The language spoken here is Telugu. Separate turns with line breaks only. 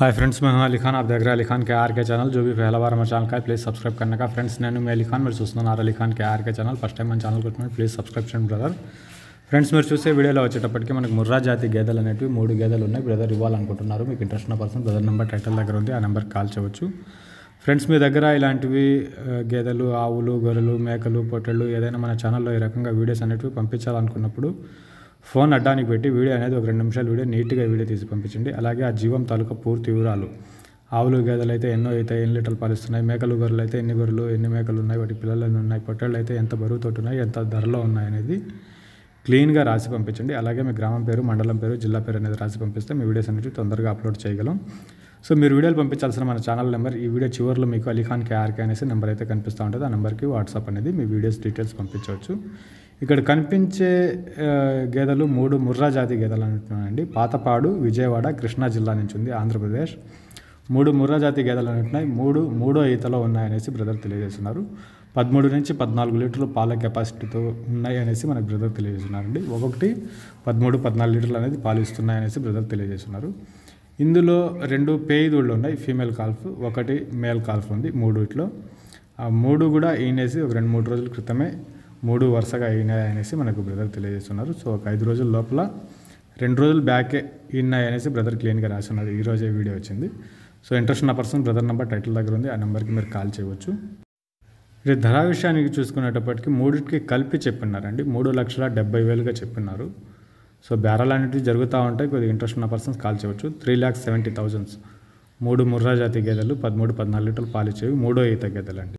హాయ్ ఫ్రెండ్స్ మేము हूं अली దగ్గర आप देख रहे हैं अली खान के आर के चैनल जो भी पहला बार हमारे चैनल का है మీరు చూస్తున్నారు Ali Khan K RK channel first time మన ఛానల్ కొట్టుకుని ప్లీజ్ సబ్స్క్రైబ్ చేయండి బ్రదర్ ఫ్రెండ్స్ మీరు చూసే వీడియోలో వచ్చేటప్పటికి మనకు ముర్రా జాతి గేదెలు అనేవి మూడు గేదెలు ఉన్నాయి బ్రదర్ ఇవ్వాలనుకుంటున్నారు మీకు ఇంట్రెస్ట్ ఉన్న పర్సన్ బ్రదర్ నెంబర్ టైటిల్ దగ్గర ఉంది ఆ నెంబర్ కాల్ చేయవచ్చు ఫ్రెండ్స్ మీ దగ్గర ఇలాంటివి గేదెలు ఆవులు గొర్రెలు మేకలు పొట్టెళ్ళు ఏదైనా మన ఛానల్లో ఈ రకంగా వీడియోస్ అనేవి పంపించాలనుకున్నప్పుడు ఫోన్ అడ్డానికి పెట్టి వీడియో అనేది ఒక రెండు నిమిషాలు వీడియో నీట్గా వీడియో తీసి పంపించండి అలాగే ఆ జీవం తాలూకా పూర్తి వివరాలు ఆవులు గేదెలు అయితే ఎన్నో అవుతాయి ఎన్ని లీటర్లు పాలిస్తున్నాయి మేకలు గొర్రెలు అయితే ఎన్ని గొర్రెలు ఎన్ని మేకలు ఉన్నాయి వాటి పిల్లలు ఎన్ని ఉన్నాయి పొట్టేళ్ళు అయితే ఎంత బరువుతో ఉన్నాయి ఎంత ధరలో ఉన్నాయి అనేది క్లీన్గా రాసి పంపించండి అలాగే మీ గ్రామం పేరు మండలం పేరు జిల్లా పేరు అనేది రాసి పంపిస్తే మీ వీడియోస్ అనేవి తొందరగా అప్లోడ్ చేయగలం సో మీరు వీడియోలు పంపించాల్సిన మన ఛానల్ నెంబర్ ఈ వీడియో చివరిలో మీకు అలీఖాన్ కేఆర్కే అనేసి నెంబర్ అయితే కనిపిస్తూ ఉంటుంది ఆ నెంబర్కి వాట్సాప్ అనేది మీ వీడియోస్ డీటెయిల్స్ పంపించవచ్చు ఇక్కడ కనిపించే గేదెలు మూడు ముర్రా జాతి గేదెలు అంటున్నాయండి పాతపాడు విజయవాడ కృష్ణా జిల్లా నుంచి ఉంది ఆంధ్రప్రదేశ్ మూడు ముర్రా జాతి గేదెలు అంటున్నాయి మూడు మూడో ఈతలో ఉన్నాయనేసి బ్రదర్ తెలియజేస్తున్నారు పదమూడు నుంచి పద్నాలుగు లీటర్లు పాల కెపాసిటీతో ఉన్నాయి అనేసి మనకు బ్రదర్ తెలియజేస్తున్నారండి ఒకటి పదమూడు పద్నాలుగు లీటర్లు అనేది పాలు ఇస్తున్నాయనేసి బ్రదర్ తెలియజేస్తున్నారు ఇందులో రెండు పేయిదూళ్ళు ఉన్నాయి ఫీమేల్ కాల్ఫ్ ఒకటి మేల్ కాల్ఫ్ ఉంది మూడు ఇట్లో ఆ మూడు కూడా ఈనేసి ఒక రెండు మూడు రోజుల క్రితమే మూడు వరుసగా అయినాయి అనేసి మనకు బ్రదర్ తెలియజేస్తున్నారు సో ఒక ఐదు రోజుల లోపల రెండు రోజులు బ్యాకే ఇన్నాయి అనేసి బ్రదర్ క్లీన్గా రాస్తున్నారు ఈరోజే వీడియో వచ్చింది సో ఇంట్రెస్ట్ ఉన్న పర్సన్ బ్రదర్ నెంబర్ టైటిల్ దగ్గర ఉంది ఆ నెంబర్కి మీరు కాల్ చేయవచ్చు ఇది ధర విషయానికి చూసుకునేటప్పటికి మూడింటికి కలిపి చెప్పినారండి మూడు లక్షల డెబ్బై వేలుగా చెప్పినారు సో బేరాలు అనేటివి జరుగుతూ ఉంటాయి కొద్దిగా ఇంట్రెస్ట్ ఉన్న పర్సన్స్ కాల్ చేయవచ్చు త్రీ ల్యాక్స్ సెవెంటీ థౌజండ్స్ మూడు ముర్రా జాతి గేదెలు పదమూడు పద్నాలుగు లీటర్లు పాలిచ్చేవి మూడో ఈత అండి